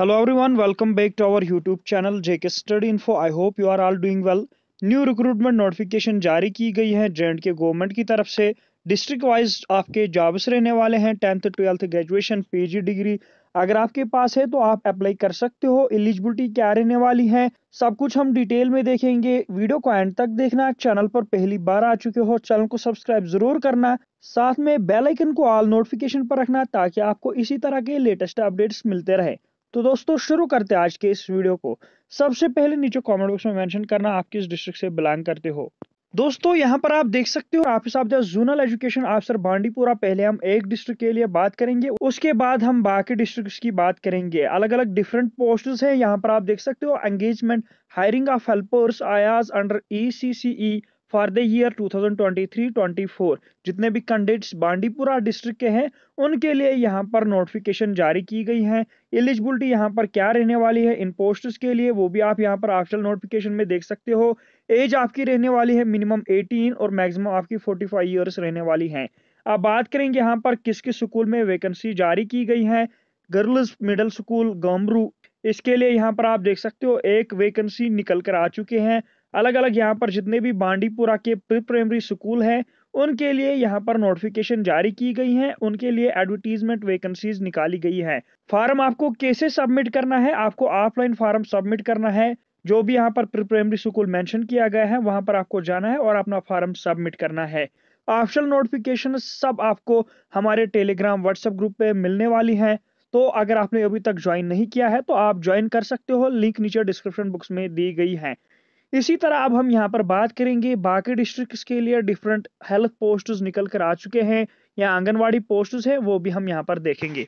hello everyone welcome back to our youtube channel jk study info I hope you are all doing well new recruitment notification जारी की गई है जे के government की तरफ से डिस्ट्रिक्ट वाइज आपके जॉब्स रहने वाले हैं tenth twelfth graduation PG degree अगर आपके पास है तो आप अप्लाई कर सकते हो एलिजिबिलिटी क्या रहने वाली है सब कुछ हम डिटेल में देखेंगे वीडियो को एंड तक देखना चैनल पर पहली बार आ चुके हो चैनल को सब्सक्राइब जरूर करना साथ में बेल आइकन को ऑल नोटिफिकेशन पर रखना ताकि आपको इसी तरह के लेटेस्ट अपडेट्स मिलते रहे तो दोस्तों शुरू करते हैं आज के इस वीडियो को सबसे पहले नीचे कमेंट बॉक्स में मेंशन करना आप किस डिस्ट्रिक्ट से बिलोंग करते हो दोस्तों यहाँ पर आप देख सकते हो office of the zonal education officer Bandipora पहले हम एक डिस्ट्रिक्ट के लिए बात करेंगे उसके बाद हम बाकी डिस्ट्रिक्ट की बात करेंगे अलग अलग डिफरेंट पोस्ट है यहाँ पर आप देख सकते हो engagement hiring of helpers ayahs under E C C E for the year 2023-24 जितने भी कैंडिडेट्स बांडीपुरा डिस्ट्रिक्ट के हैं उनके लिए यहाँ पर नोटिफिकेशन जारी की गई है एलिजिबिलिटी यहाँ पर क्या रहने वाली है इन पोस्ट्स के लिए वो भी आप यहाँ पर ऑफिशियल नोटिफिकेशन में देख सकते हो एज आपकी रहने वाली है मिनिमम 18 और मैक्सिमम आपकी 45 फाइव ईयर्स रहने वाली है अब बात करेंगे यहाँ पर किस किस स्कूल में वैकेंसी जारी की गई है गर्ल्स मिडल स्कूल गमरू इसके लिए यहाँ पर आप देख सकते हो एक वैकेंसी निकल कर आ चुके हैं अलग अलग यहाँ पर जितने भी बांडीपुरा के प्री प्राइमरी स्कूल हैं उनके लिए यहाँ पर नोटिफिकेशन जारी की गई है उनके लिए एडवर्टीजमेंट वैकेंसीज निकाली गई है फार्म आपको कैसे सबमिट करना है आपको ऑफलाइन फार्म सबमिट करना है जो भी यहाँ पर प्री प्राइमरी स्कूल मेंशन किया गया है वहां पर आपको जाना है और अपना फार्म सबमिट करना है ऑप्शनल नोटिफिकेशन सब आपको हमारे टेलीग्राम व्हाट्सएप ग्रुप पे मिलने वाली हैं तो अगर आपने अभी तक ज्वाइन नहीं किया है तो आप ज्वाइन कर सकते हो लिंक नीचे डिस्क्रिप्शन बुक्स में दी गई है इसी तरह अब हम यहाँ पर बात करेंगे बाकी डिस्ट्रिक्ट के लिए डिफरेंट हेल्थ पोस्ट निकल कर आ चुके हैं या आंगनवाड़ी पोस्ट है वो भी हम यहाँ पर देखेंगे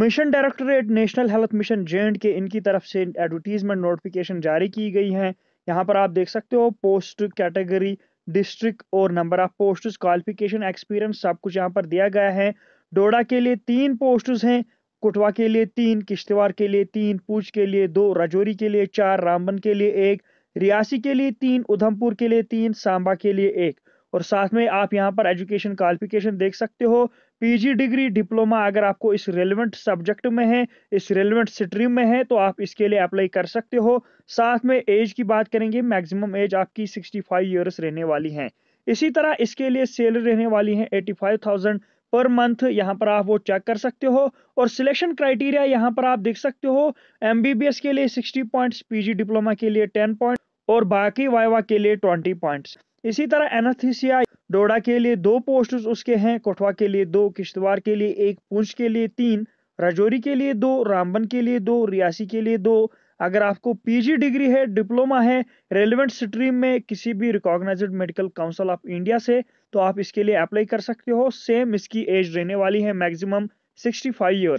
mission directorate national health mission J K इनकी तरफ से एडवर्टीजमेंट नोटिफिकेशन जारी की गई है यहाँ पर आप देख सकते हो पोस्ट कैटेगरी डिस्ट्रिक्ट और number of post qualification experience सब कुछ यहाँ पर दिया गया है डोडा के लिए तीन पोस्ट हैं कुटवा के लिए तीन किश्तवाड़ के लिए तीन पूछ के लिए दो राजौरी के लिए चार रामबन के लिए एक रियासी के लिए तीन उधमपुर के लिए तीन सांबा के लिए एक और साथ में आप यहाँ पर एजुकेशन क्वालिफिकेशन देख सकते हो पीजी डिग्री डिप्लोमा अगर आपको इस रेलिवेंट सब्जेक्ट में है इस रेलिवेंट स्ट्रीम में है तो आप इसके लिए अप्लाई कर सकते हो साथ में एज की बात करेंगे मैक्सिमम एज आपकी 65 फाइव ईयर्स रहने वाली है इसी तरह इसके लिए सैलरी रहने वाली है eighty five thousand per month यहाँ पर आप वो चेक कर सकते हो और सिलेक्शन क्राइटेरिया यहाँ पर आप देख सकते हो एमबीबीएस के लिए 60 पॉइंट्स पीजी डिप्लोमा के लिए 10 पॉइंट और बाकी वाइवा के लिए 20 पॉइंट्स इसी तरह एनाथीसिया डोडा के लिए दो पोस्ट उसके हैं कोठवा के लिए दो किश्तवाड़ के लिए एक पूंछ के लिए तीन राजौरी के लिए दो रामबन के लिए दो रियासी के लिए दो अगर आपको पीजी डिग्री है डिप्लोमा है रेलिवेंट स्ट्रीम में किसी भी recognise medical council of India से तो आप इसके लिए अप्लाई कर सकते हो सेम इसकी एज रहने वाली है मैक्सिमम 65 फाइव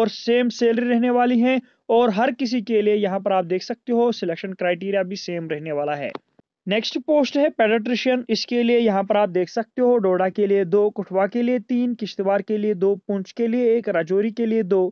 और सेम सैलरी रहने वाली है और हर किसी के लिए यहाँ पर आप देख सकते हो सिलेक्शन क्राइटेरिया भी सेम रहने वाला है नेक्स्ट पोस्ट है पेडाट्रिशियन इसके लिए यहाँ पर आप देख सकते हो डोडा के लिए दो कुठवा के लिए तीन किश्तवाड़ के लिए दो पुंछ के लिए एक राजौरी के लिए दो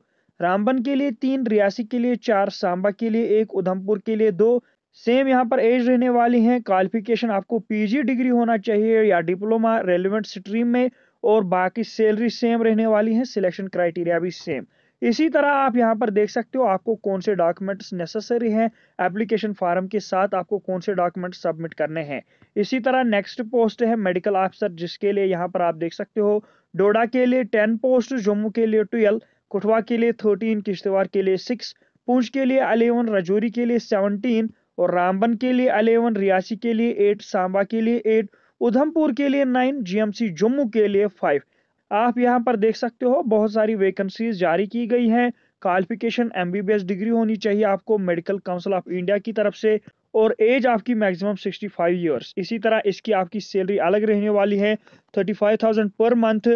रामबन के लिए तीन रियासी के लिए चार सांबा के लिए एक उधमपुर के लिए दो सेम यहाँ पर एज रहने वाली हैं क्वालिफिकेशन आपको पीजी डिग्री होना चाहिए या डिप्लोमा रेलिवेंट स्ट्रीम में और बाकी सैलरी सेम रहने वाली है सिलेक्शन क्राइटेरिया भी सेम इसी तरह आप यहाँ पर देख सकते हो आपको कौन से डॉक्यूमेंट्स नेसेसरी हैं एप्लीकेशन फॉर्म के साथ आपको कौन से डॉक्यूमेंट सबमिट करने हैं इसी तरह नेक्स्ट पोस्ट है मेडिकल ऑफिसर जिसके लिए यहाँ पर आप देख सकते हो डोडा के लिए टेन पोस्ट जम्मू के लिए ट्वेल्व कुठवा के लिए थर्टीन किश्तवाड़ के लिए सिक्स पूंछ के लिए अलेवन राजौरी के लिए सेवनटीन और रामबन के लिए अलेवन रियासी के लिए एट सांबा के लिए एट उधमपुर के लिए नाइन जीएमसी जम्मू के लिए फाइव आप यहाँ पर देख सकते हो बहुत सारी वैकेंसीज जारी की गई हैं क्वालिफिकेशन एमबीबीएस डिग्री होनी चाहिए आपको मेडिकल काउंसिल ऑफ इंडिया की तरफ से और एज आपकी मैक्सिमम 65 इयर्स इसी तरह इसकी आपकी सैलरी अलग रहने वाली है 35,000 पर मंथ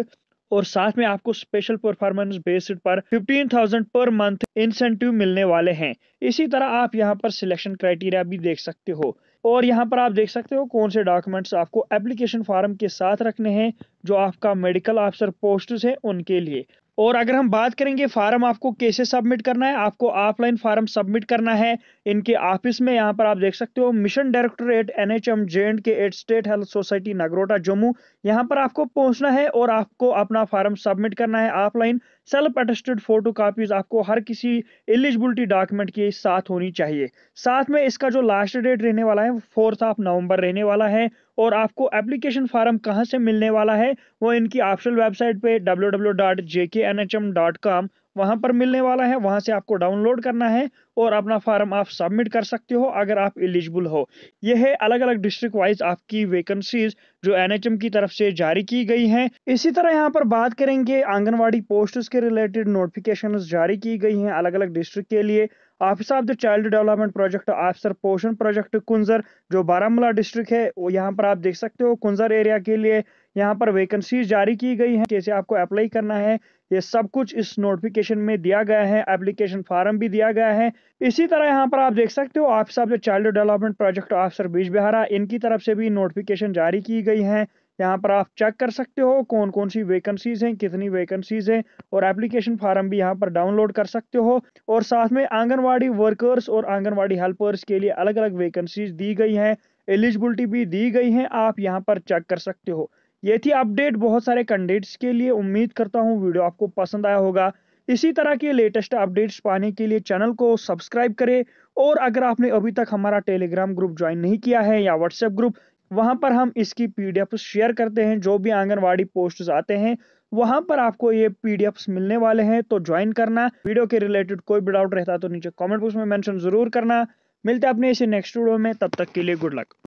और साथ में आपको स्पेशल परफॉर्मेंस बेस्ड पर 15,000 पर मंथ इंसेंटिव मिलने वाले हैं इसी तरह आप यहाँ पर सिलेक्शन क्राइटेरिया भी देख सकते हो और यहाँ पर आप देख सकते हो कौन से डॉक्यूमेंट्स आपको एप्लीकेशन फॉर्म के साथ रखने हैं जो आपका मेडिकल ऑफिसर पोस्ट है उनके लिए और अगर हम बात करेंगे फार्म आपको कैसे सबमिट करना है आपको ऑफलाइन फार्म सबमिट करना है इनके ऑफिस में यहाँ पर आप देख सकते हो mission directorate N H M J and K at state health society Nagrota Jammu यहाँ पर आपको पहुँचना है और आपको अपना फार्म सबमिट करना है offline self attested photo copies आपको हर किसी एलिजिबिलिटी डॉक्यूमेंट के साथ होनी चाहिए साथ में इसका जो लास्ट डेट रहने वाला है फोर्थ ऑफ नवंबर रहने वाला है और आपको एप्लीकेशन फार्म कहाँ से मिलने वाला है वो इनकी ऑफिशियल वेबसाइट पे www.jknhm.com वहाँ पर मिलने वाला है वहाँ से आपको डाउनलोड करना है और अपना फार्म आप सबमिट कर सकते हो अगर आप एलिजिबल हो यह है अलग अलग डिस्ट्रिक्ट वाइज आपकी वैकेंसीज जो एनएचएम की तरफ से जारी की गई हैं इसी तरह यहाँ पर बात करेंगे आंगनवाड़ी पोस्ट्स के रिलेटेड नोटिफिकेशन जारी की गई हैं अलग अलग डिस्ट्रिक्ट के लिए office of the child development project officer पोषण प्रोजेक्ट कुंजर जो बारामूला डिस्ट्रिक्ट है वो यहाँ पर आप देख सकते हो कुंजर एरिया के लिए यहाँ पर वैकेंसीज जारी की गई हैं कैसे आपको अप्लाई करना है ये सब कुछ इस नोटिफिकेशन में दिया गया है एप्लीकेशन फॉर्म भी दिया गया है इसी तरह यहाँ पर आप देख सकते हो office of the child development project officer Bijbehara इनकी तरफ से भी नोटिफिकेशन जारी की गई है यहाँ पर आप चेक कर सकते हो कौन कौन सी वैकेंसीज हैं कितनी वैकेंसीज हैं और एप्लीकेशन फार्म भी यहाँ पर डाउनलोड कर सकते हो और साथ में आंगनवाड़ी वर्कर्स और आंगनवाड़ी हेल्पर्स के लिए अलग अलग वैकेंसीज दी गई हैं एलिजिबिलिटी भी दी गई हैं आप यहाँ पर चेक कर सकते हो ये थी अपडेट बहुत सारे कैंडिडेट्स के लिए उम्मीद करता हूँ वीडियो आपको पसंद आया होगा इसी तरह के लेटेस्ट अपडेट्स पाने के लिए चैनल को सब्सक्राइब करें और अगर आपने अभी तक हमारा टेलीग्राम ग्रुप ज्वाइन नहीं किया है या व्हाट्सएप ग्रुप वहाँ पर हम इसकी पी शेयर करते हैं जो भी आंगनवाड़ी पोस्ट आते हैं वहां पर आपको ये पीडीएफ मिलने वाले हैं तो ज्वाइन करना वीडियो के रिलेटेड कोई भी डाउट रहता तो नीचे कमेंट बॉक्स में मेंशन जरूर करना मिलते हैं अपने इसे नेक्स्ट वीडियो में तब तक के लिए गुड लक